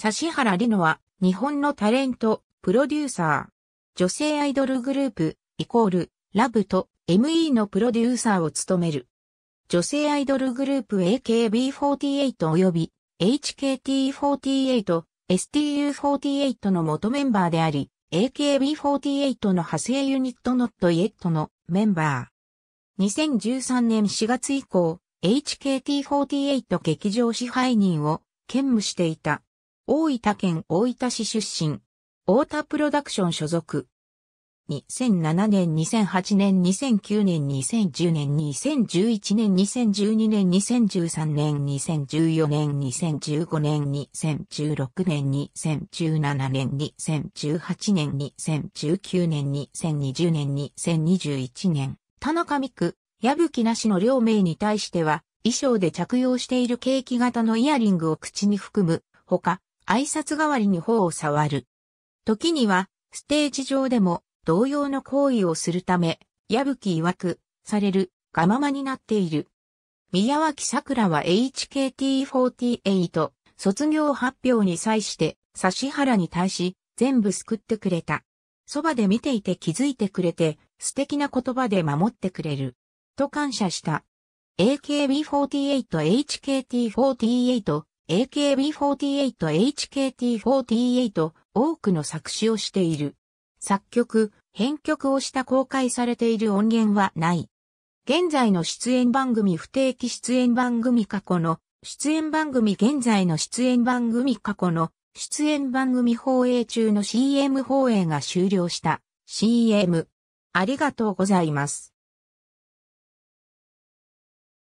指原里乃は、日本のタレント、プロデューサー。女性アイドルグループ、イコール、ラブと ME のプロデューサーを務める。女性アイドルグループ AKB48 及び HKT48、STU48 の元メンバーであり、AKB48 の派生ユニットノットイエットのメンバー。2013年4月以降、HKT48 劇場支配人を兼務していた。大分県大分市出身。大田プロダクション所属。2007年、2008年、2009年、2010年、2011年、2012年、2013年、2014年、2015年、2016年、2017年、2018年、2019年、2020年、2021年、田中美久、矢吹なしの両名に対しては、衣装で着用しているケーキ型のイヤリングを口に含む、ほか、挨拶代わりに頬を触る。時には、ステージ上でも同様の行為をするため、矢吹曰く、される、がままになっている。宮脇桜は HKT48 卒業発表に際して、指原に対し、全部救ってくれた。そばで見ていて気づいてくれて、素敵な言葉で守ってくれる。と感謝した。AKB48HKT48 AKB48、HKT48、多くの作詞をしている。作曲、編曲をした公開されている音源はない。現在の出演番組不定期出演番組過去の出演番組現在の出演番組過去の出演番組放映中の CM 放映が終了した CM。ありがとうございます。